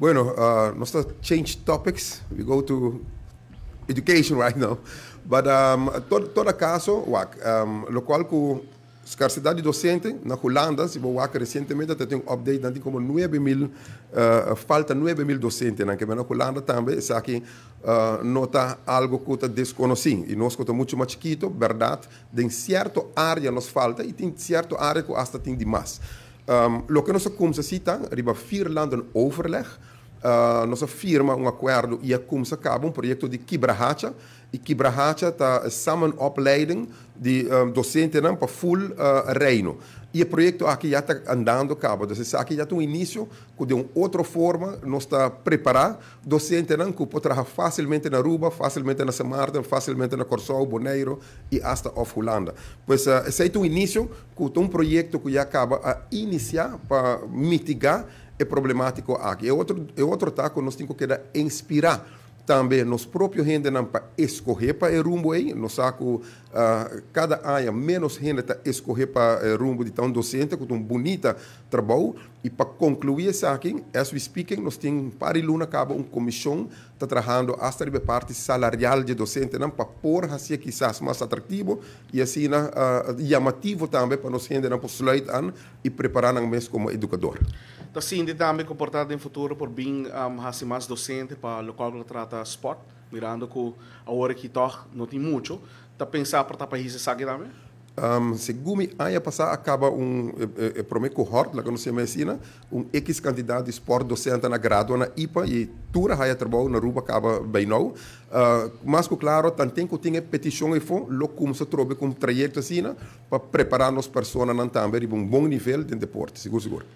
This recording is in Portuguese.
Bueno, uh, let's not change topics. We go to education right now. But um, todo, todo caso, o um, lo qual com escassidade de docente na Holanda, se vou WAC recentemente até tem um update, tem como 9 mil, uh, falta 9 mil docentes, né? na Holanda também, só que uh, nota algo que está desconhecido. E nós estamos muito mais chiquito, verdade, tem certa área nos falta e tem certa área que até tem demais. Um, ehm, Loconosa Koemse Sitang, er hebben vier landen overleg uh, eh, nós firma um acordo e a se acaba um projeto de Kibrahacha e Kibrahacha está samen opleiding de um, docente docentes para full uh, reino e o projeto aqui já está andando cabo então aqui já tem um início que de uma outra forma nós está preparar docente não que pode trabalhar facilmente na Aruba facilmente na Samarta facilmente na Corsol Boneiro e até of Holanda pois uh, eh, esse é o início que tem um projeto que já acaba a iniciar para mitigar é problemático aqui. E é outro, e é outro taco, nós temos que dar, inspirar também nos próprios gente não para escorrer para o rumbo aí. Nós saco uh, cada área menos gente está escorrer para o eh, rumbo de tão docente, com tão bonita trabalho. E para concluir essa aqui, as we speaking, nós temos para aluno acaba uma comissão está trabalhando a parte salarial de docente, não para pôr assim quizás mais atrativo e assim na, uh, ah, chamativo também para nós ainda para slide an e preparar um mês como educador. Então sim, ainda também comportado em futuro por bem um, assim mais docente para o que trata esporte, mirando que a hora que toca não tem muito, está pensar para tapar país aqui também. Um, segundo ano passado, acaba um eh, que eu não lá que se medicina, um X candidato de esporte docente na graduação na IPA e tura raia trabalho na rua acaba bem não. Uh, mas, claro, também que tinha petição e foi logo como se trouxe com um trajeto assim, para preparar as pessoas também para um bom nível de deporte, seguro, seguro.